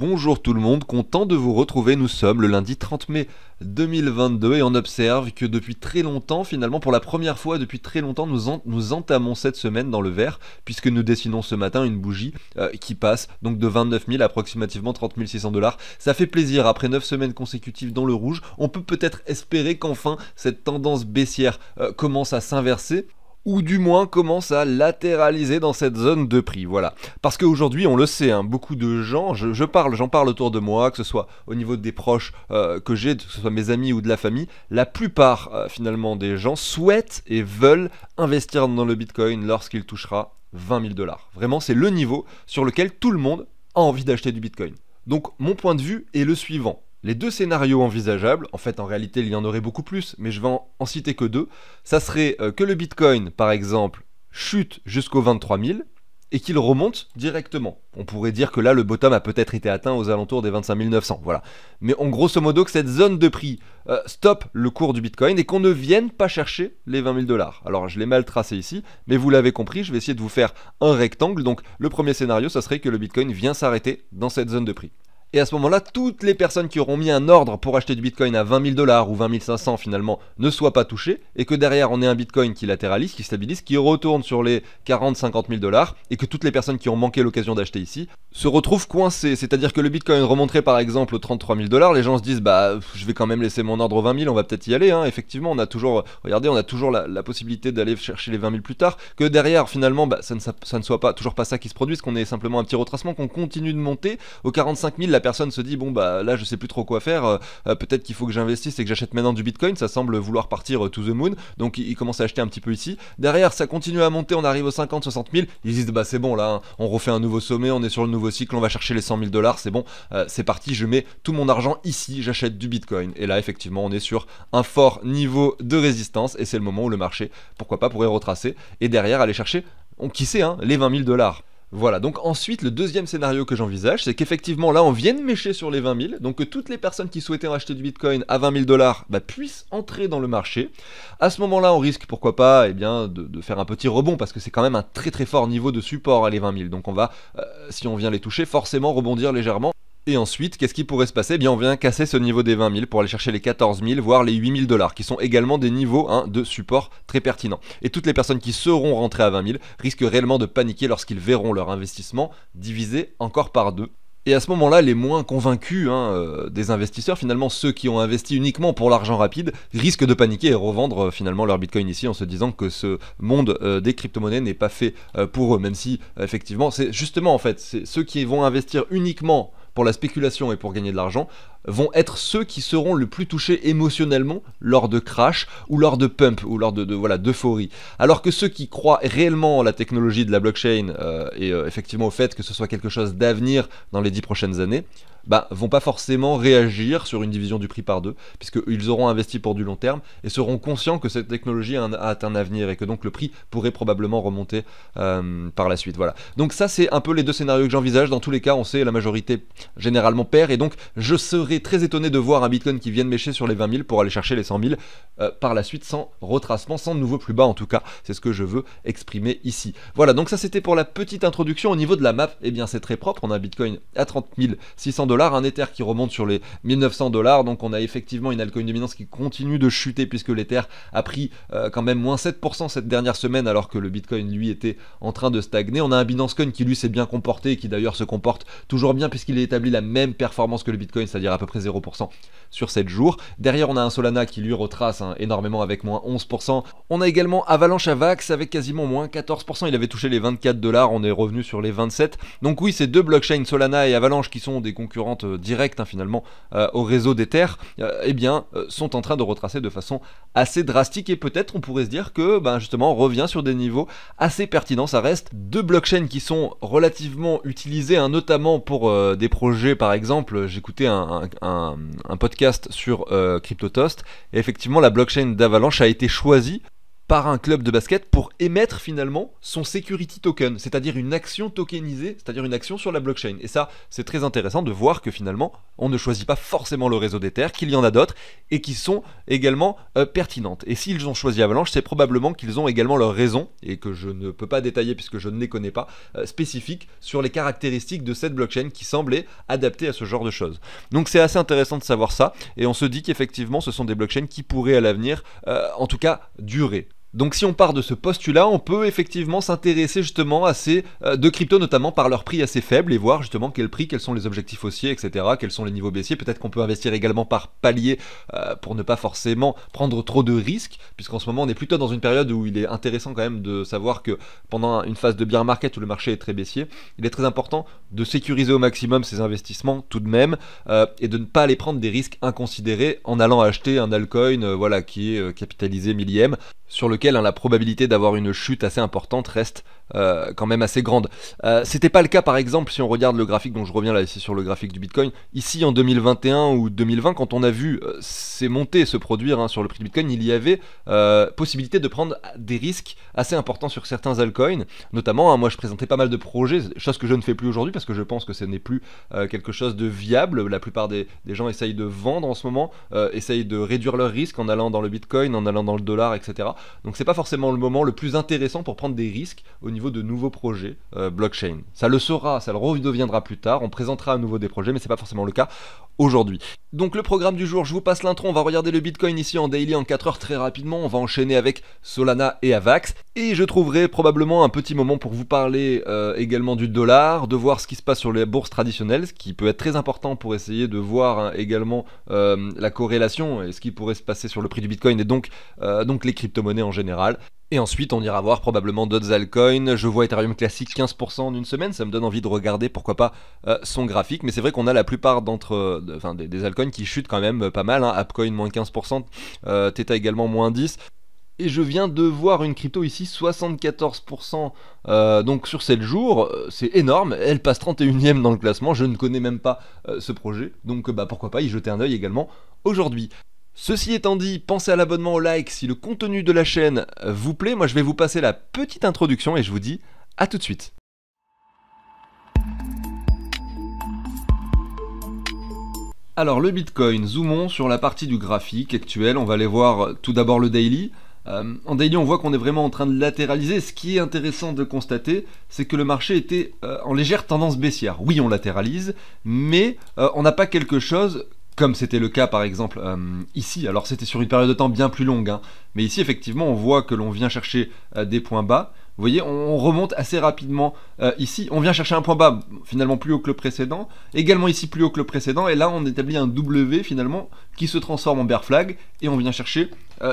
Bonjour tout le monde, content de vous retrouver. Nous sommes le lundi 30 mai 2022 et on observe que depuis très longtemps, finalement pour la première fois depuis très longtemps, nous, entamons cette semaine dans le vert puisque nous dessinons ce matin une bougie euh, qui passe donc de 29 000 à approximativement 30 600 dollars. Ça fait plaisir, après 9 semaines consécutives dans le rouge, on peut peut-être espérer qu'enfin cette tendance baissière euh, commence à s'inverser ou du moins commence à latéraliser dans cette zone de prix, voilà. Parce qu'aujourd'hui, on le sait, hein, beaucoup de gens, je, parle, j'en parle autour de moi, que ce soit au niveau des proches euh, que j'ai, que ce soit mes amis ou de la famille, la plupart euh, finalement des gens souhaitent et veulent investir dans le Bitcoin lorsqu'il touchera 20 000 dollars. Vraiment, c'est le niveau sur lequel tout le monde a envie d'acheter du Bitcoin. Donc mon point de vue est le suivant. Les deux scénarios envisageables, en fait en réalité il y en aurait beaucoup plus, mais je vais en, citer que deux, ça serait euh, que le Bitcoin par exemple chute jusqu'aux 23 000 et qu'il remonte directement. On pourrait dire que là le bottom a peut-être été atteint aux alentours des 25 900, voilà. Mais en grosso modo que cette zone de prix euh, stoppe le cours du Bitcoin et qu'on ne vienne pas chercher les 20 000 dollars. Alors je l'ai mal tracé ici, mais vous l'avez compris, je vais essayer de vous faire un rectangle, donc le premier scénario ça serait que le Bitcoin vient s'arrêter dans cette zone de prix. Et à ce moment-là, toutes les personnes qui auront mis un ordre pour acheter du Bitcoin à 20 000 dollars ou 20 500 finalement ne soient pas touchées, et que derrière on ait un Bitcoin qui latéralise, qui stabilise, qui retourne sur les 40-50 000 dollars, et que toutes les personnes qui ont manqué l'occasion d'acheter ici se retrouvent coincées. C'est-à-dire que le Bitcoin remonterait par exemple aux 33 000 dollars, les gens se disent bah je vais quand même laisser mon ordre aux 20 000, on va peut-être y aller. Hein. Effectivement, on a toujours, regardez, on a toujours la, possibilité d'aller chercher les 20 000 plus tard, que derrière finalement bah, ça, ne, soit pas toujours pas ça qui se produise, qu'on ait simplement un petit retracement, qu'on continue de monter aux 45 000 personne se dit bon bah là je sais plus trop quoi faire, euh, peut-être qu'il faut que j'investisse et que j'achète maintenant du Bitcoin, ça semble vouloir partir euh, to the moon, donc il, commence à acheter un petit peu ici. Derrière ça continue à monter, on arrive aux 50, 60 000, ils disent bah c'est bon là, hein, on refait un nouveau sommet, on est sur le nouveau cycle, on va chercher les 100 000 dollars, c'est bon, euh, c'est parti, je mets tout mon argent ici, j'achète du Bitcoin. Et là effectivement on est sur un fort niveau de résistance et c'est le moment où le marché, pourquoi pas, pourrait retracer et derrière aller chercher, on, qui sait, hein, les 20 000 dollars. Voilà, donc ensuite, le deuxième scénario que j'envisage, c'est qu'effectivement, là, on vienne mécher sur les 20 000, donc que toutes les personnes qui souhaitaient acheter du Bitcoin à 20 000 dollars bah, puissent entrer dans le marché. À ce moment-là, on risque, pourquoi pas, eh bien, de, faire un petit rebond, parce que c'est quand même un très très fort niveau de support à hein, les 20 000. Donc on va, euh, si on vient les toucher, forcément rebondir légèrement. Et ensuite, qu'est-ce qui pourrait se passer eh bien, on vient casser ce niveau des 20 000 pour aller chercher les 14 000, voire les 8 000 dollars, qui sont également des niveaux hein, de support très pertinents. Et toutes les personnes qui seront rentrées à 20 000 risquent réellement de paniquer lorsqu'ils verront leur investissement divisé encore par deux. Et à ce moment-là, les moins convaincus hein, euh, des investisseurs, finalement ceux qui ont investi uniquement pour l'argent rapide, risquent de paniquer et revendre euh, finalement leur bitcoin ici en se disant que ce monde euh, des crypto-monnaies n'est pas fait pour eux, même si effectivement c'est justement en fait, ceux qui vont investir uniquement pour la spéculation et pour gagner de l'argent, vont être ceux qui seront le plus touchés émotionnellement lors de crash ou lors de pump ou lors de, voilà d'euphorie. Alors que ceux qui croient réellement en la technologie de la blockchain euh, et euh, effectivement au fait que ce soit quelque chose d'avenir dans les dix prochaines années, bah, vont pas forcément réagir sur une division du prix par deux, puisqu'ils auront investi pour du long terme et seront conscients que cette technologie a, un, un avenir et que donc le prix pourrait probablement remonter euh, par la suite. Voilà. Donc ça c'est un peu les deux scénarios que j'envisage. Dans tous les cas, on sait la majorité généralement perd et donc je serai très étonné de voir un Bitcoin qui vienne mécher sur les 20 000 pour aller chercher les 100 000 euh, par la suite sans retracement, sans nouveau plus bas en tout cas. C'est ce que je veux exprimer ici. Voilà, donc ça c'était pour la petite introduction. Au niveau de la map, et eh bien c'est très propre. On a un Bitcoin à 30 600 dollars, un Ether qui remonte sur les 1900 dollars. Donc on a effectivement une altcoin dominance qui continue de chuter puisque l'Ether a pris euh, quand même moins 7% cette dernière semaine alors que le Bitcoin lui était en train de stagner. On a un Binance Coin qui lui s'est bien comporté et qui d'ailleurs se comporte toujours bien puisqu'il a établi la même performance que le Bitcoin, c'est-à-dire peu près 0% sur 7 jours. Derrière, on a un Solana qui lui retrace hein, énormément avec moins 11%. On a également Avalanche Avax avec quasiment moins 14%. Il avait touché les 24 dollars, on est revenu sur les 27. Donc oui, ces deux blockchains, Solana et Avalanche, qui sont des concurrentes euh, directes hein, finalement euh, au réseau d'Ether, euh, eh bien, sont en train de retracer de façon assez drastique et peut-être on pourrait se dire que ben, justement on revient sur des niveaux assez pertinents. Ça reste deux blockchains qui sont relativement utilisés, hein, notamment pour des projets par exemple. J'écoutais un, un un, podcast sur euh, CryptoToast. Et effectivement, la blockchain d'Avalanche a été choisie par un club de basket pour émettre finalement son security token, c'est-à-dire une action tokenisée, c'est-à-dire une action sur la blockchain. Et ça, c'est très intéressant de voir que finalement, on ne choisit pas forcément le réseau d'Ether, qu'il y en a d'autres et qui sont également euh, pertinentes. Et s'ils ont choisi Avalanche, c'est probablement qu'ils ont également leurs raisons, et que je ne peux pas détailler puisque je ne les connais pas, euh, spécifiques sur les caractéristiques de cette blockchain qui semblait adaptée à ce genre de choses. Donc c'est assez intéressant de savoir ça, et on se dit qu'effectivement, ce sont des blockchains qui pourraient à l'avenir, euh, en tout cas, durer. Donc si on part de ce postulat, on peut effectivement s'intéresser justement à ces euh, deux cryptos, notamment par leur prix assez faible, et voir justement quel prix, quels sont les objectifs haussiers, etc., quels sont les niveaux baissiers. Peut-être qu'on peut investir également par palier euh, pour ne pas forcément prendre trop de risques, puisqu'en ce moment on est plutôt dans une période où il est intéressant quand même de savoir que pendant une phase de bear market où le marché est très baissier, il est très important de sécuriser au maximum ses investissements tout de même, euh, et de ne pas aller prendre des risques inconsidérés en allant acheter un altcoin voilà, qui est capitalisé millième sur lequel hein, la probabilité d'avoir une chute assez importante reste euh, quand même assez grande. Euh, C'était pas le cas par exemple si on regarde le graphique, dont je reviens là ici sur le graphique du Bitcoin, ici en 2021 ou 2020, quand on a vu euh, ces montées se produire hein, sur le prix du Bitcoin, il y avait euh, possibilité de prendre des risques assez importants sur certains altcoins, notamment hein, moi je présentais pas mal de projets, chose que je ne fais plus aujourd'hui parce que je pense que ce n'est plus quelque chose de viable, la plupart des, des, gens essayent de vendre en ce moment, essayent de réduire leurs risques en allant dans le Bitcoin, en allant dans le dollar, etc. Donc c'est pas forcément le moment le plus intéressant pour prendre des risques au niveau de nouveaux projets euh, blockchain. Ça le sera, ça le redeviendra plus tard, on présentera à nouveau des projets, mais c'est pas forcément le cas aujourd'hui. Donc le programme du jour, je vous passe l'intro, on va regarder le Bitcoin ici en daily en 4 heures très rapidement, on va enchaîner avec Solana et Avax, et je trouverai probablement un petit moment pour vous parler euh, également du dollar, de voir ce qui se passe sur les bourses traditionnelles, ce qui peut être très important pour essayer de voir hein, également euh, la corrélation et ce qui pourrait se passer sur le prix du Bitcoin et donc, donc les crypto-monnaies en général. Et ensuite, on ira voir probablement d'autres altcoins. Je vois Ethereum classique 15% en une semaine. Ça me donne envie de regarder, pourquoi pas, euh, son graphique. Mais c'est vrai qu'on a la plupart d'entre, enfin, des, altcoins qui chutent quand même euh, pas mal. Hein. Appcoin moins 15%, euh, Theta également moins 10 et je viens de voir une crypto ici 74% donc sur 7 jours, c'est énorme, elle passe 31ème dans le classement, je ne connais même pas ce projet, donc bah, pourquoi pas y jeter un oeil également aujourd'hui. Ceci étant dit, pensez à l'abonnement au like si le contenu de la chaîne vous plaît. Moi, je vais vous passer la petite introduction et je vous dis à tout de suite. Alors le Bitcoin, zoomons sur la partie du graphique actuel. on va aller voir tout d'abord le daily. Euh, en daily on voit qu'on est vraiment en train de latéraliser, ce qui est intéressant de constater, c'est que le marché était euh, en légère tendance baissière. Oui on latéralise, mais euh, on n'a pas quelque chose comme c'était le cas par exemple euh, ici. Alors c'était sur une période de temps bien plus longue, hein. mais ici effectivement on voit que l'on vient chercher euh, des points bas. Vous voyez, on, remonte assez rapidement euh, ici. On vient chercher un point bas, finalement plus haut que le précédent. Également ici plus haut que le précédent. Et là, on établit un W finalement qui se transforme en bear flag et on vient chercher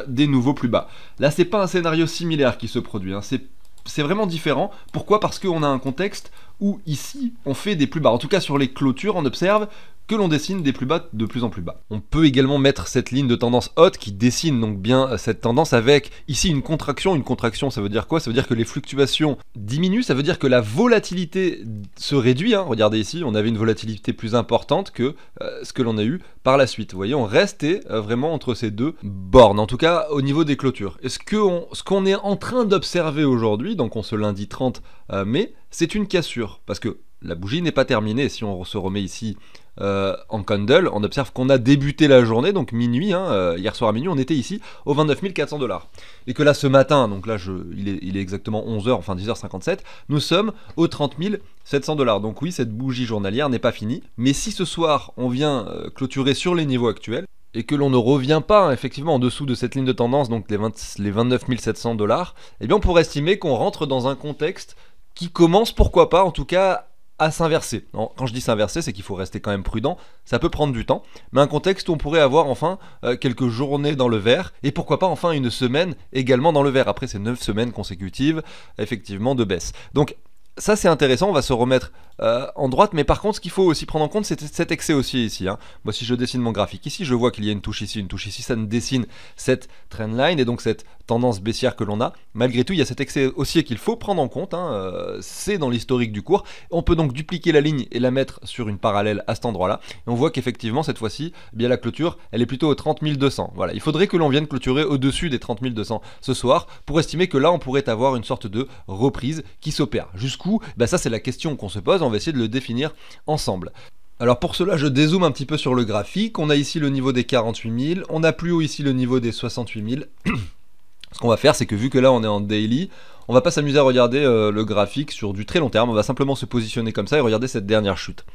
des nouveaux plus bas. Là, c'est pas un scénario similaire qui se produit. Hein. c'est vraiment différent. Pourquoi Parce qu'on a un contexte ou ici on fait des plus bas. En tout cas sur les clôtures, on observe que l'on dessine des plus bas de plus en plus bas. On peut également mettre cette ligne de tendance haute qui dessine donc bien euh, cette tendance avec ici une contraction. Une contraction, ça veut dire quoi Ça veut dire que les fluctuations diminuent, ça veut dire que la volatilité se réduit. Hein. Regardez ici, on avait une volatilité plus importante que euh, ce que l'on a eu par la suite. Vous voyez, on restait euh, vraiment entre ces deux bornes, en tout cas au niveau des clôtures. Et ce qu'on est en train d'observer aujourd'hui, donc on se lundi 30 euh, mais c'est une cassure, parce que la bougie n'est pas terminée. Si on se remet ici euh, en candle, on observe qu'on a débuté la journée, donc minuit, hein, euh, hier soir à minuit, on était ici aux 29 400 dollars. Et que là, ce matin, donc là, je, il, est, exactement 11h, enfin 10h57, nous sommes aux 30 700 dollars. Donc oui, cette bougie journalière n'est pas finie, mais si ce soir, on vient clôturer sur les niveaux actuels, et que l'on ne revient pas hein, effectivement en dessous de cette ligne de tendance, donc les, les 29 700 dollars, eh bien on pourrait estimer qu'on rentre dans un contexte qui commence, pourquoi pas, en tout cas, à s'inverser. Quand je dis s'inverser, c'est qu'il faut rester quand même prudent, ça peut prendre du temps, mais un contexte où on pourrait avoir enfin euh, quelques journées dans le vert, et pourquoi pas enfin une semaine également dans le vert, après ces 9 semaines consécutives, effectivement, de baisse. Donc ça c'est intéressant, on va se remettre euh, en droite, mais par contre ce qu'il faut aussi prendre en compte c'est cet excès aussi ici. Hein. Moi si je dessine mon graphique ici, je vois qu'il y a une touche ici, une touche ici, ça ne dessine cette trendline et donc cette tendance baissière que l'on a. Malgré tout il y a cet excès aussi qu'il faut prendre en compte, hein, euh, c'est dans l'historique du cours. On peut donc dupliquer la ligne et la mettre sur une parallèle à cet endroit là, et on voit qu'effectivement cette fois-ci, eh bien la clôture elle est plutôt aux 30 200. Voilà, il faudrait que l'on vienne clôturer au-dessus des 30 200 ce soir pour estimer que là on pourrait avoir une sorte de reprise qui s'opère. Jusqu'où bah, ça c'est la question qu'on se pose, on va essayer de le définir ensemble. Alors pour cela, je dézoome un petit peu sur le graphique. On a ici le niveau des 48 000, on a plus haut ici le niveau des 68 000. Ce qu'on va faire, c'est que vu que là on est en daily, on va pas s'amuser à regarder euh, le graphique sur du très long terme, on va simplement se positionner comme ça et regarder cette dernière chute.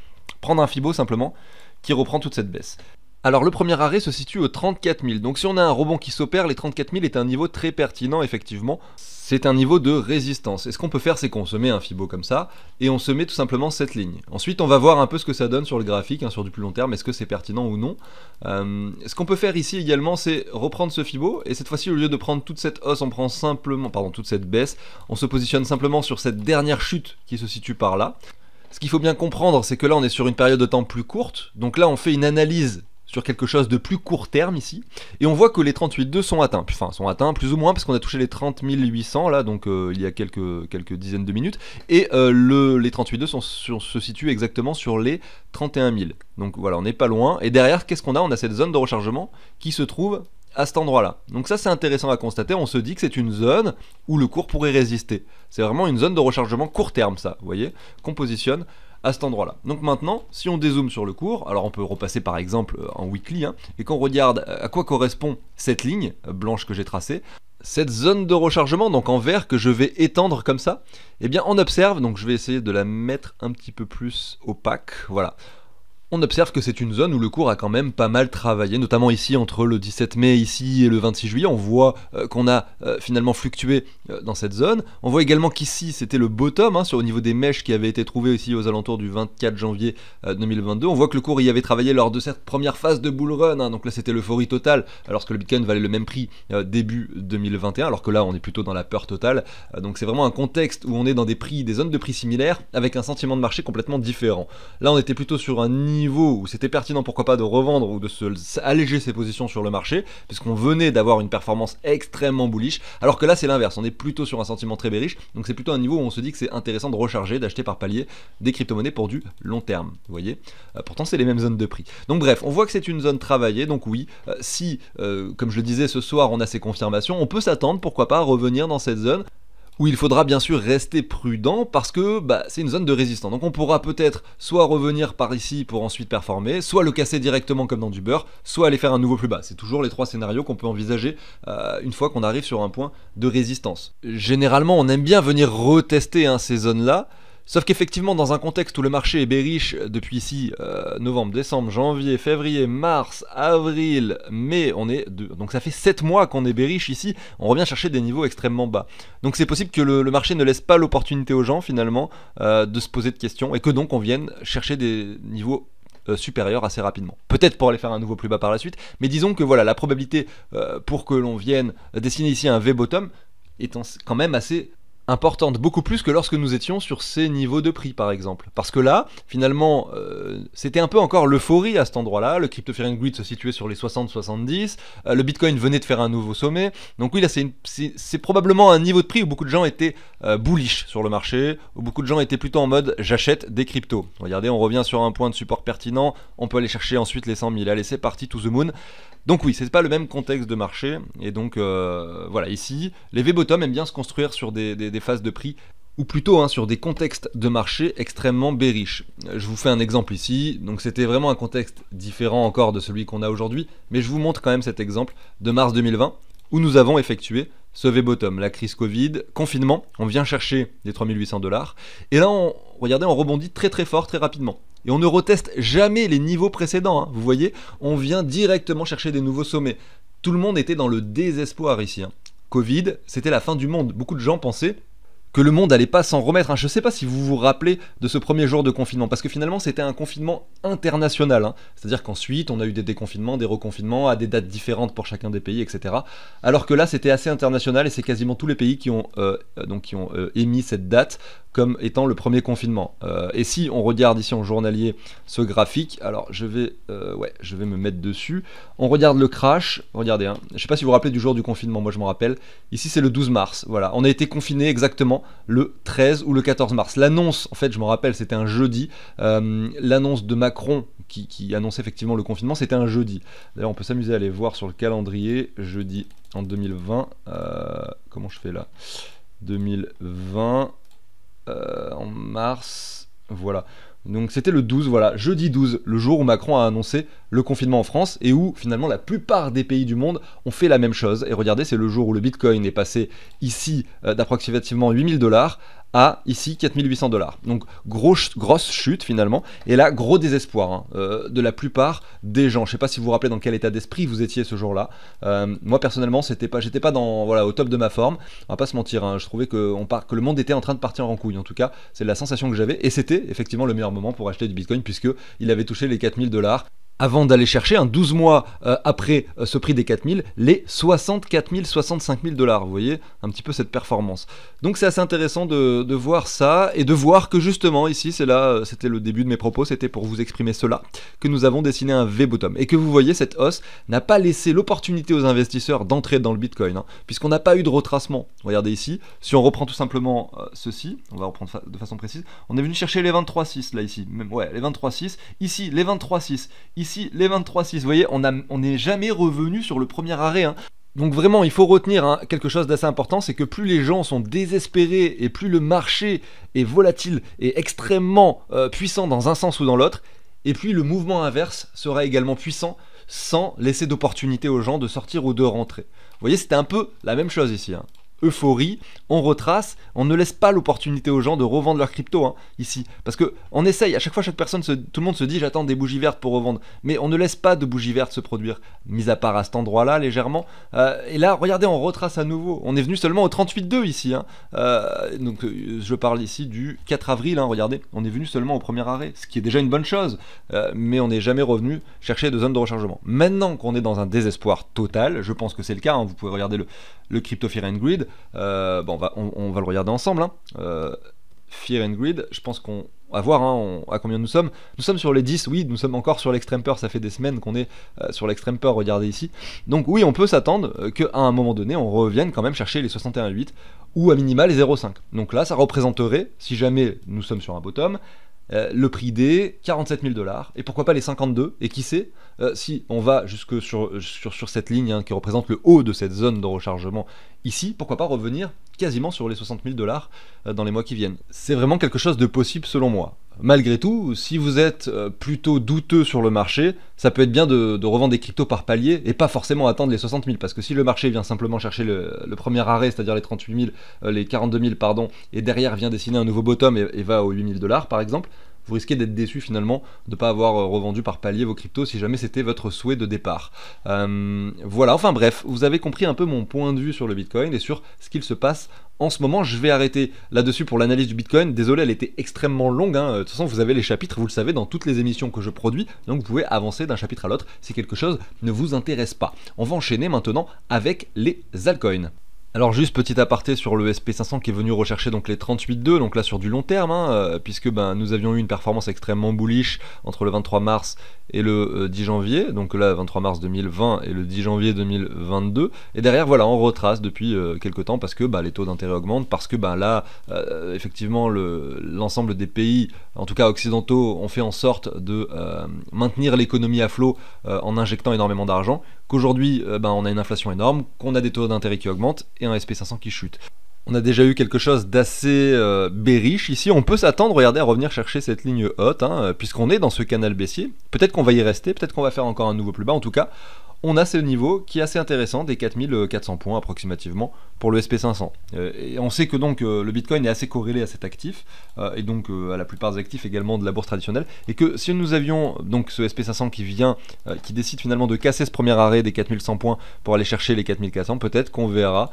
Prendre un Fibo simplement, qui reprend toute cette baisse. Alors le premier arrêt se situe aux 34 000, donc si on a un rebond qui s'opère, les 34 000 est un niveau très pertinent effectivement c'est un niveau de résistance. Et ce qu'on peut faire, c'est qu'on se met un fibo comme ça, et on se met tout simplement cette ligne. Ensuite, on va voir un peu ce que ça donne sur le graphique, hein, sur du plus long terme, est-ce que c'est pertinent ou non. Euh, ce qu'on peut faire ici également, c'est reprendre ce fibo, et cette fois-ci, au lieu de prendre toute cette hausse, on prend simplement, pardon, toute cette baisse, on se positionne simplement sur cette dernière chute qui se situe par là. Ce qu'il faut bien comprendre, c'est que là, on est sur une période de temps plus courte, donc là, on fait une analyse sur quelque chose de plus court terme ici. Et on voit que les 38,2 sont atteints, enfin sont atteints plus ou moins parce qu'on a touché les 30 800 là, donc euh, il y a quelques, quelques dizaines de minutes. Et euh, le, les 38,2 sont, se situent exactement sur les 31 000. Donc voilà, on n'est pas loin. Et derrière, qu'est-ce qu'on a On a cette zone de rechargement qui se trouve à cet endroit-là. Donc ça c'est intéressant à constater, on se dit que c'est une zone où le cours pourrait résister. C'est vraiment une zone de rechargement court terme ça, vous voyez, qu'on positionne à cet endroit-là. Donc maintenant, si on dézoome sur le cours, alors on peut repasser par exemple euh, en weekly, hein, et qu'on regarde euh, à quoi correspond cette ligne euh, blanche que j'ai tracée, cette zone de rechargement, donc en vert, que je vais étendre comme ça, eh bien on observe, donc je vais essayer de la mettre un petit peu plus opaque, voilà on observe que c'est une zone où le cours a quand même pas mal travaillé, notamment ici entre le 17 mai ici et le 26 juillet. On voit euh, qu'on a euh, finalement fluctué euh, dans cette zone. On voit également qu'ici c'était le bottom hein, sur, au niveau des mèches qui avaient été trouvées aussi aux alentours du 24 janvier 2022. On voit que le cours y avait travaillé lors de cette première phase de bull run. Hein. donc là c'était l'euphorie totale, alors que le Bitcoin valait le même prix début 2021, alors que là on est plutôt dans la peur totale. donc c'est vraiment un contexte où on est dans des prix, des zones de prix similaires avec un sentiment de marché complètement différent. Là on était plutôt sur un niveau où c'était pertinent, pourquoi pas, de revendre ou de se alléger ses positions sur le marché, puisqu'on venait d'avoir une performance extrêmement bullish, alors que là c'est l'inverse, on est plutôt sur un sentiment très bearish, donc c'est plutôt un niveau où on se dit que c'est intéressant de recharger, d'acheter par palier des crypto-monnaies pour du long terme, vous voyez euh, Pourtant c'est les mêmes zones de prix. Donc bref, on voit que c'est une zone travaillée, donc oui, euh, si, euh, comme je le disais ce soir, on a ces confirmations, on peut s'attendre, pourquoi pas, à revenir dans cette zone, où il faudra bien sûr rester prudent parce que bah, c'est une zone de résistance. Donc on pourra peut-être soit revenir par ici pour ensuite performer, soit le casser directement comme dans du beurre, soit aller faire un nouveau plus bas. C'est toujours les trois scénarios qu'on peut envisager euh, une fois qu'on arrive sur un point de résistance. Généralement on aime bien venir retester hein, ces zones-là, Sauf qu'effectivement, dans un contexte où le marché est bériche depuis ici euh, novembre, décembre, janvier, février, mars, avril, mai, on est donc ça fait 7 mois qu'on est bériche ici, on revient chercher des niveaux extrêmement bas. Donc c'est possible que le, marché ne laisse pas l'opportunité aux gens finalement euh, de se poser de questions et que donc on vienne chercher des niveaux euh, supérieurs assez rapidement. Peut-être pour aller faire un nouveau plus bas par la suite, mais disons que voilà, la probabilité pour que l'on vienne dessiner ici un V-bottom est quand même assez importante, beaucoup plus que lorsque nous étions sur ces niveaux de prix par exemple. Parce que là, finalement, euh, c'était un peu encore l'euphorie à cet endroit-là, le crypto faring grid se situait sur les 60-70, euh, le Bitcoin venait de faire un nouveau sommet, donc oui là c'est probablement un niveau de prix où beaucoup de gens étaient euh, bullish sur le marché, où beaucoup de gens étaient plutôt en mode j'achète des cryptos. Regardez, on revient sur un point de support pertinent, on peut aller chercher ensuite les 100 000, allez c'est parti to the moon. Donc oui, c'est pas le même contexte de marché. Et donc euh, voilà, ici, les V-bottom aiment bien se construire sur des, phases de prix ou plutôt hein, sur des contextes de marché extrêmement bériches. Je vous fais un exemple ici, donc c'était vraiment un contexte différent encore de celui qu'on a aujourd'hui, mais je vous montre quand même cet exemple de mars 2020, où nous avons effectué ce V-bottom, la crise Covid, confinement, on vient chercher les 3800 dollars, et là, on, regardez, on rebondit très très fort, très rapidement. Et on ne reteste jamais les niveaux précédents, hein, vous voyez On vient directement chercher des nouveaux sommets. Tout le monde était dans le désespoir ici. Hein. Covid, c'était la fin du monde. Beaucoup de gens pensaient que le monde n'allait pas s'en remettre. Hein. Je ne sais pas si vous vous rappelez de ce premier jour de confinement, parce que finalement c'était un confinement international. C'est-à-dire qu'ensuite on a eu des déconfinements, des reconfinements à des dates différentes pour chacun des pays, etc. Alors que là c'était assez international et c'est quasiment tous les pays qui ont, euh, euh, donc, qui ont euh, émis cette date comme étant le premier confinement. Euh, et si on regarde ici en journalier ce graphique, alors je vais, euh, ouais, je vais me mettre dessus. On regarde le crash, regardez, hein. je ne sais pas si vous vous rappelez du jour du confinement, moi je me rappelle. Ici c'est le 12 mars, voilà. On a été confiné exactement le 13 ou le 14 mars. L'annonce, en fait je me rappelle, c'était un jeudi. Euh, l'annonce de Macron qui, qui annonçait effectivement le confinement, c'était un jeudi. D'ailleurs on peut s'amuser à aller voir sur le calendrier, jeudi en 2020. comment je fais là 2020. Euh, en mars. Voilà. Donc c'était le 12, voilà, jeudi 12, le jour où Macron a annoncé le confinement en France et où finalement la plupart des pays du monde ont fait la même chose. Et regardez, c'est le jour où le Bitcoin est passé ici euh, d'approximativement 8000 dollars à ici 4800 dollars. Donc grosse grosse chute finalement, et là gros désespoir hein, euh, de la plupart des gens. Je ne sais pas si vous vous rappelez dans quel état d'esprit vous étiez ce jour-là. Euh, moi personnellement, c'était pas, j'étais pas dans, voilà, au top de ma forme. On va pas se mentir, hein, je trouvais que, on que le monde était en train de partir en couille. En tout cas, c'est la sensation que j'avais, et c'était effectivement le meilleur moment pour acheter du Bitcoin puisque il avait touché les 4000 dollars avant d'aller chercher, un 12 mois euh, après euh, ce prix des 4000, les 64 000, 65 000 dollars. Vous voyez un petit peu cette performance. Donc c'est assez intéressant de, voir ça et de voir que justement ici, c'est là, euh, c'était le début de mes propos, c'était pour vous exprimer cela, que nous avons dessiné un V-bottom. Et que vous voyez, cette hausse n'a pas laissé l'opportunité aux investisseurs d'entrer dans le Bitcoin, hein, puisqu'on n'a pas eu de retracement. Regardez ici, si on reprend tout simplement ceci, on va reprendre de façon précise, on est venu chercher les 23,6 là ici, ouais, les 23,6, ici, les 23,6, Ici, les 23-6, vous voyez, on n'est jamais revenu sur le premier arrêt. Hein. Donc vraiment, il faut retenir hein, quelque chose d'assez important, c'est que plus les gens sont désespérés et plus le marché est volatile et extrêmement euh, puissant dans un sens ou dans l'autre, et puis le mouvement inverse sera également puissant sans laisser d'opportunité aux gens de sortir ou de rentrer. Vous voyez, c'était un peu la même chose ici. Hein euphorie, on retrace, on ne laisse pas l'opportunité aux gens de revendre leur crypto hein, ici. Parce que on essaye, à chaque fois chaque personne, tout le monde se dit j'attends des bougies vertes pour revendre. Mais on ne laisse pas de bougies vertes se produire, mis à part à cet endroit-là légèrement. Euh, et là, regardez, on retrace à nouveau. On est venu seulement au 38.2 ici. Hein. Euh, donc euh, je parle ici du 4 avril, hein, regardez, on est venu seulement au premier arrêt, ce qui est déjà une bonne chose. mais on n'est jamais revenu chercher de zones de rechargement. Maintenant qu'on est dans un désespoir total, je pense que c'est le cas, vous pouvez regarder le, le Crypto Fear and euh, bon, on va, on, va le regarder ensemble. Hein. Euh, Fear and Greed, je pense qu'on va voir hein, à combien nous sommes. Nous sommes sur les 10, oui, nous sommes encore sur l'extrême peur, ça fait des semaines qu'on est euh, sur l'extrême peur, regardez ici. Donc oui, on peut s'attendre que qu'à un moment donné, on revienne quand même chercher les 61,8 ou à minima les 0,5. Donc là, ça représenterait, si jamais nous sommes sur un bottom, le prix des 47 000 dollars, et pourquoi pas les 52, et qui sait, si on va jusque sur, sur, cette ligne hein, qui représente le haut de cette zone de rechargement ici, pourquoi pas revenir quasiment sur les 60 000 dollars euh, dans les mois qui viennent. C'est vraiment quelque chose de possible selon moi. Malgré tout, si vous êtes euh, plutôt douteux sur le marché, ça peut être bien de, revendre des cryptos par palier et pas forcément attendre les 60 000 parce que si le marché vient simplement chercher le, premier arrêt, c'est-à-dire les 38 000, euh, les 42 000 pardon, et derrière vient dessiner un nouveau bottom et, et va aux 8 000 dollars par exemple, vous risquez d'être déçu finalement de ne pas avoir euh, revendu par palier vos cryptos si jamais c'était votre souhait de départ. Euh, voilà, enfin bref, vous avez compris un peu mon point de vue sur le Bitcoin et sur ce qu'il se passe en ce moment, je vais arrêter là-dessus pour l'analyse du Bitcoin. Désolé, elle était extrêmement longue. Hein. De toute façon, vous avez les chapitres, vous le savez, dans toutes les émissions que je produis. Donc, vous pouvez avancer d'un chapitre à l'autre si quelque chose ne vous intéresse pas. On va enchaîner maintenant avec les altcoins. Alors juste petit aparté sur le SP500 qui est venu rechercher donc les 38.2, donc là sur du long terme, hein, euh, puisque ben, nous avions eu une performance extrêmement bullish entre le 23 mars et le 10 euh, janvier, donc là 23 mars 2020 et le 10 janvier 2022, et derrière voilà on retrace depuis euh, quelque quelques temps parce que ben, les taux d'intérêt augmentent, parce que ben, là effectivement l'ensemble des pays, en tout cas occidentaux, ont fait en sorte de maintenir l'économie à flot en injectant énormément d'argent, Aujourd'hui, euh, ben, on a une inflation énorme, qu'on a des taux d'intérêt qui augmentent et un SP500 qui chute. On a déjà eu quelque chose d'assez euh, bériche ici. On peut s'attendre, regardez, à revenir chercher cette ligne haute, hein, puisqu'on est dans ce canal baissier. Peut-être qu'on va y rester, peut-être qu'on va faire encore un nouveau plus bas. En tout cas, on a ce niveau qui est assez intéressant des 4400 points approximativement pour le SP500. Euh, et on sait que donc euh, le Bitcoin est assez corrélé à cet actif euh, et donc à la plupart des actifs également de la bourse traditionnelle et que si nous avions donc ce SP500 qui vient, qui décide finalement de casser ce premier arrêt des 4100 points pour aller chercher les 4400, peut-être qu'on verra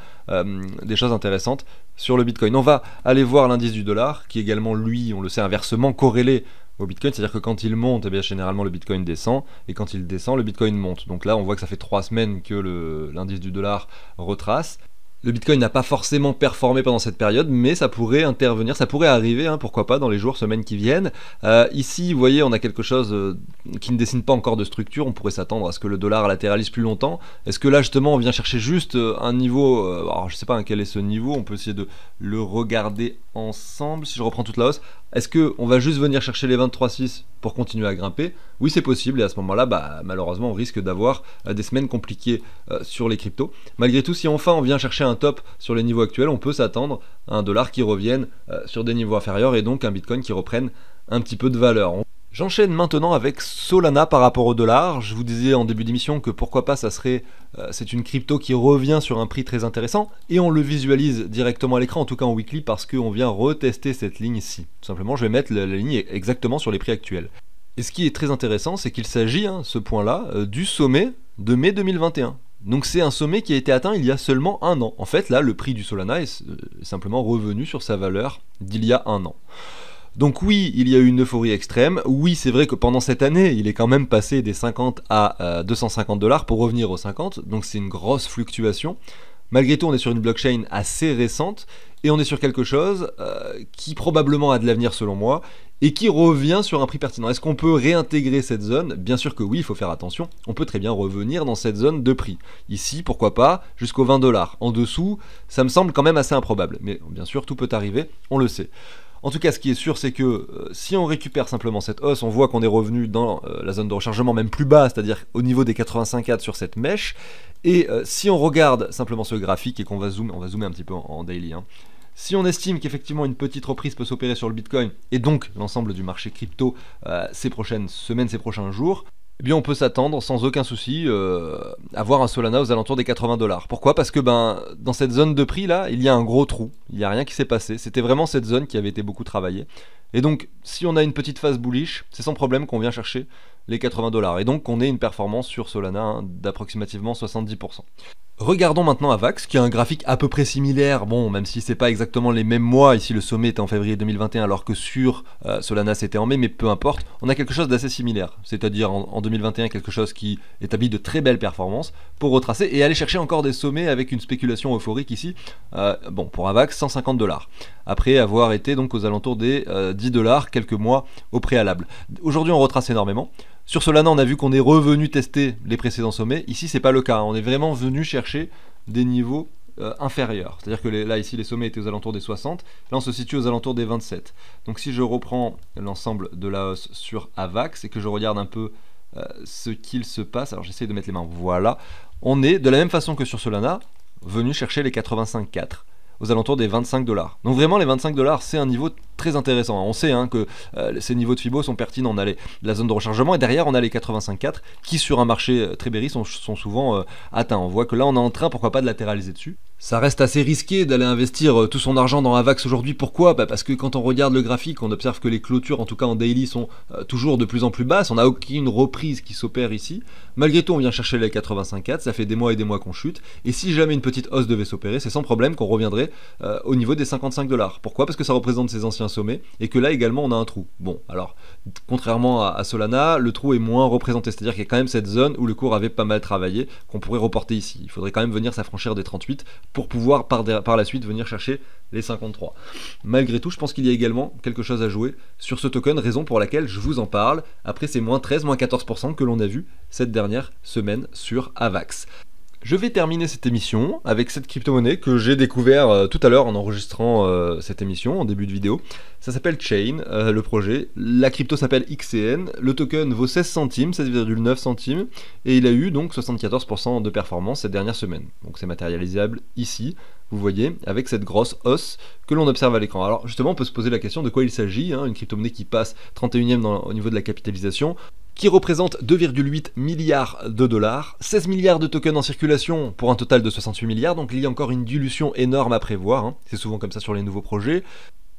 des choses intéressantes sur le Bitcoin. On va aller voir l'indice du dollar qui également lui, on le sait inversement corrélé au Bitcoin. C'est-à-dire que quand il monte, eh bien, généralement le Bitcoin descend, et quand il descend, le Bitcoin monte. Donc là, on voit que ça fait trois semaines que l'indice du dollar retrace, le Bitcoin n'a pas forcément performé pendant cette période, mais ça pourrait intervenir, ça pourrait arriver, hein, pourquoi pas, dans les jours, semaines qui viennent. Euh, ici, vous voyez, on a quelque chose euh, qui ne dessine pas encore de structure, on pourrait s'attendre à ce que le dollar latéralise plus longtemps. Est-ce que là, justement, on vient chercher juste euh, un niveau, alors je sais pas hein, quel est ce niveau, on peut essayer de le regarder ensemble, si je reprends toute la hausse. Est-ce qu'on va juste venir chercher les 23,6 pour continuer à grimper oui, c'est possible, et à ce moment-là, bah, malheureusement, on risque d'avoir euh, des semaines compliquées euh, sur les cryptos. Malgré tout, si enfin on vient chercher un top sur les niveaux actuels, on peut s'attendre à un dollar qui revienne euh, sur des niveaux inférieurs et donc un bitcoin qui reprenne un petit peu de valeur. J'enchaîne maintenant avec Solana par rapport au dollar. Je vous disais en début d'émission que pourquoi pas, ça serait, c'est une crypto qui revient sur un prix très intéressant et on le visualise directement à l'écran, en tout cas en weekly, parce qu'on vient retester cette ligne-ci. Simplement, je vais mettre la ligne exactement sur les prix actuels. Et ce qui est très intéressant, c'est qu'il s'agit, hein, ce point-là, euh, du sommet de mai 2021. Donc c'est un sommet qui a été atteint il y a seulement un an. En fait, là, le prix du Solana euh, est simplement revenu sur sa valeur d'il y a un an. Donc oui, il y a eu une euphorie extrême. Oui, c'est vrai que pendant cette année, il est quand même passé des 50 à 250 euh, dollars pour revenir aux 50. Donc c'est une grosse fluctuation. Malgré tout, on est sur une blockchain assez récente et on est sur quelque chose euh, qui probablement a de l'avenir selon moi et qui revient sur un prix pertinent. Est-ce qu'on peut réintégrer cette zone Bien sûr que oui, il faut faire attention. On peut très bien revenir dans cette zone de prix. Ici, pourquoi pas, jusqu'aux 20 dollars. En dessous, ça me semble quand même assez improbable. Mais bien sûr, tout peut arriver, on le sait. En tout cas, ce qui est sûr, c'est que euh, si on récupère simplement cette hausse, on voit qu'on est revenu dans euh, la zone de rechargement même plus bas, c'est-à-dire au niveau des 85,4 sur cette mèche. Et euh, si on regarde simplement ce graphique et qu'on va zoomer, on va zoomer un petit peu en, daily. Hein. Si on estime qu'effectivement une petite reprise peut s'opérer sur le Bitcoin et donc l'ensemble du marché crypto ces prochaines semaines, ces prochains jours, eh on peut s'attendre sans aucun souci euh, à voir un Solana aux alentours des 80 dollars. Pourquoi Parce que ben dans cette zone de prix là, il y a un gros trou, il n'y a rien qui s'est passé. C'était vraiment cette zone qui avait été beaucoup travaillée. Et donc si on a une petite phase bullish, c'est sans problème qu'on vient chercher les 80 dollars et donc qu'on ait une performance sur Solana hein, d'approximativement 70%. Regardons maintenant Avax, qui a un graphique à peu près similaire, bon, même si c'est pas exactement les mêmes mois, ici le sommet était en février 2021 alors que sur euh, Solana c'était en mai, mais peu importe, on a quelque chose d'assez similaire, c'est-à-dire en, 2021 quelque chose qui établit de très belles performances pour retracer et aller chercher encore des sommets avec une spéculation euphorique ici, euh, bon, pour Avax 150 dollars, après avoir été donc aux alentours des 10 euh, dollars quelques mois au préalable. Aujourd'hui on retrace énormément, sur Solana, on a vu qu'on est revenu tester les précédents sommets. Ici, c'est pas le cas. Hein. On est vraiment venu chercher des niveaux euh, inférieurs. C'est-à-dire que là, ici, les sommets étaient aux alentours des 60. Là, on se situe aux alentours des 27. Donc, si je reprends l'ensemble de la hausse sur AVAX et que je regarde un peu euh, ce qu'il se passe, alors j'essaie de mettre les mains. Voilà. On est de la même façon que sur Solana, venu chercher les 85,4 aux alentours des 25 dollars. Donc, vraiment, les 25 dollars, c'est un niveau très intéressant. Hein. On sait hein, que euh, ces niveaux de FIBO sont pertinents. On a la zone de rechargement et derrière on a les 85.4 qui sur un marché euh, très berry sont, sont, souvent euh, atteints. On voit que là on est en train, pourquoi pas, de latéraliser dessus. Ça reste assez risqué d'aller investir tout son argent dans Avax aujourd'hui. Pourquoi bah, Parce que quand on regarde le graphique, on observe que les clôtures, en tout cas en daily, sont toujours de plus en plus basses. On n'a aucune reprise qui s'opère ici. Malgré tout, on vient chercher les 85.4. Ça fait des mois et des mois qu'on chute. Et si jamais une petite hausse devait s'opérer, c'est sans problème qu'on reviendrait au niveau des 55 dollars. Pourquoi Parce que ça représente ses anciens sommet, et que là également on a un trou. Bon, alors, contrairement à, Solana, le trou est moins représenté, c'est-à-dire qu'il y a quand même cette zone où le cours avait pas mal travaillé, qu'on pourrait reporter ici. Il faudrait quand même venir s'affranchir des 38 pour pouvoir par, la suite venir chercher les 53. Malgré tout, je pense qu'il y a également quelque chose à jouer sur ce token, raison pour laquelle je vous en parle, après c'est moins 13, moins 14% que l'on a vu cette dernière semaine sur AVAX. Je vais terminer cette émission avec cette crypto-monnaie que j'ai découvert euh, tout à l'heure en enregistrant euh, cette émission en début de vidéo. Ça s'appelle Chain, euh, le projet. La crypto s'appelle XCN. Le token vaut 16 centimes, 16,9 centimes. Et il a eu donc 74% de performance cette dernière semaine. Donc c'est matérialisable ici, vous voyez, avec cette grosse hausse que l'on observe à l'écran. Alors justement, on peut se poser la question de quoi il s'agit. Hein. une crypto-monnaie qui passe 31 e au niveau de la capitalisation qui représente 2,8 milliards de dollars, 16 milliards de tokens en circulation pour un total de 68 milliards, donc il y a encore une dilution énorme à prévoir, hein. c'est souvent comme ça sur les nouveaux projets.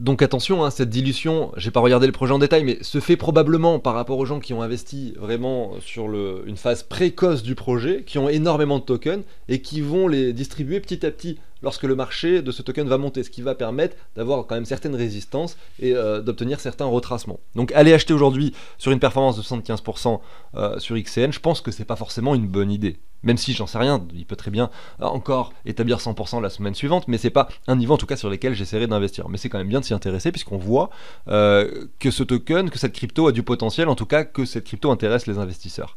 Donc attention, hein, cette dilution, j'ai pas regardé le projet en détail, mais se fait probablement par rapport aux gens qui ont investi vraiment sur une phase précoce du projet, qui ont énormément de tokens et qui vont les distribuer petit à petit lorsque le marché de ce token va monter, ce qui va permettre d'avoir quand même certaines résistances et euh, d'obtenir certains retracements. Donc aller acheter aujourd'hui sur une performance de 75% euh, sur XCN, je pense que n'est pas forcément une bonne idée. Même si j'en sais rien, il peut très bien euh, encore établir 100% la semaine suivante, mais c'est pas un niveau en tout cas sur lequel j'essaierai d'investir. Mais c'est quand même bien de s'y intéresser puisqu'on voit que ce token, que cette crypto a du potentiel, en tout cas que cette crypto intéresse les investisseurs.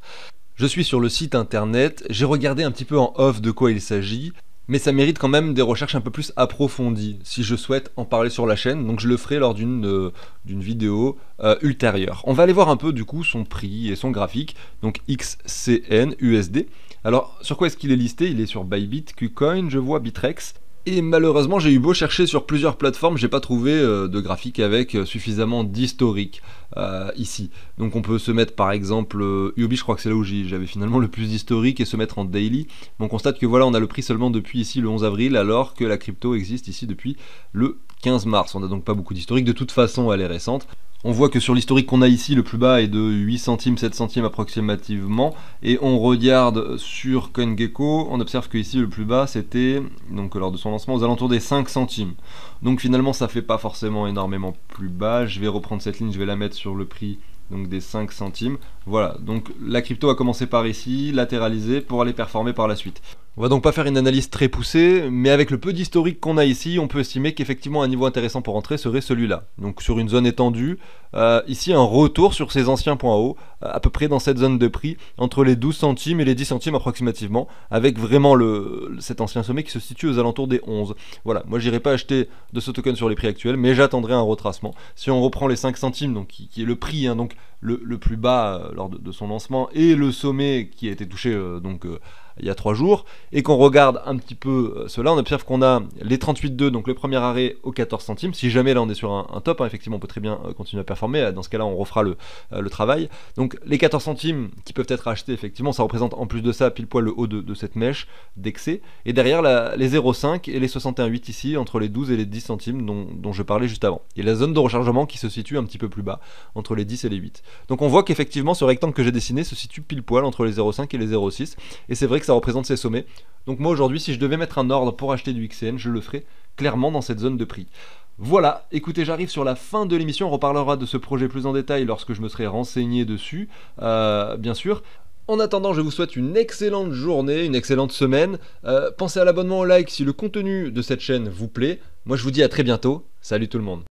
Je suis sur le site internet, j'ai regardé un petit peu en off de quoi il s'agit mais ça mérite quand même des recherches un peu plus approfondies si je souhaite en parler sur la chaîne, donc je le ferai lors d'une euh, vidéo euh, ultérieure. On va aller voir un peu du coup son prix et son graphique, donc XCN USD. Alors sur quoi est-ce qu'il est listé Il est sur Bybit, Qcoin, je vois Bitrex, et malheureusement, j'ai eu beau chercher sur plusieurs plateformes, j'ai pas trouvé euh, de graphique avec euh, suffisamment d'historique euh, ici. Donc on peut se mettre par exemple Ubi, je crois que c'est là où j'avais finalement le plus d'historique et se mettre en daily. on constate que voilà, on a le prix seulement depuis ici le 11 avril alors que la crypto existe ici depuis le 15 mars. On n'a donc pas beaucoup d'historique, de toute façon elle est récente. On voit que sur l'historique qu'on a ici, le plus bas est de 8 centimes, 7 centimes approximativement. Et on regarde sur CoinGecko, on observe que ici le plus bas c'était, donc lors de son lancement, aux alentours des 5 centimes. Donc finalement ça fait pas forcément énormément plus bas. Je vais reprendre cette ligne, je vais la mettre sur le prix donc des 5 centimes. Voilà, donc la crypto a commencé par ici, latéralisé pour aller performer par la suite. On va donc pas faire une analyse très poussée, mais avec le peu d'historique qu'on a ici, on peut estimer qu'effectivement un niveau intéressant pour entrer serait celui-là. Donc sur une zone étendue, euh, ici un retour sur ces anciens points hauts, euh, à peu près dans cette zone de prix, entre les 12 centimes et les 10 centimes approximativement, avec vraiment le, cet ancien sommet qui se situe aux alentours des 11. Voilà, moi j'irai pas acheter de ce token sur les prix actuels, mais j'attendrai un retracement. Si on reprend les 5 centimes, donc qui, est le prix, hein, donc le, plus bas euh, lors de, son lancement, et le sommet qui a été touché donc il y a trois jours, et qu'on regarde un petit peu euh, cela, on observe qu'on a les 38,2, donc le premier arrêt aux 14 centimes. Si jamais là on est sur un, top, hein, effectivement on peut très bien euh, continuer à performer, dans ce cas-là on refera le, euh, travail. Donc les 14 centimes qui peuvent être achetés, effectivement, ça représente en plus de ça pile poil le haut de, de cette mèche d'excès, et derrière les 0,5 et les 61,8 ici, entre les 12 et les 10 centimes dont, dont je parlais juste avant. Et la zone de rechargement qui se situe un petit peu plus bas, entre les 10 et les 8. Donc on voit qu'effectivement ce rectangle que j'ai dessiné se situe pile poil entre les 0,5 et les 0,6, et c'est vrai que ça représente ses sommets. Donc moi aujourd'hui, si je devais mettre un ordre pour acheter du XCN, je le ferais clairement dans cette zone de prix. Voilà, écoutez, j'arrive sur la fin de l'émission, on reparlera de ce projet plus en détail lorsque je me serai renseigné dessus, euh, bien sûr. En attendant, je vous souhaite une excellente journée, une excellente semaine. Euh, pensez à l'abonnement au like si le contenu de cette chaîne vous plaît. Moi, je vous dis à très bientôt. Salut tout le monde.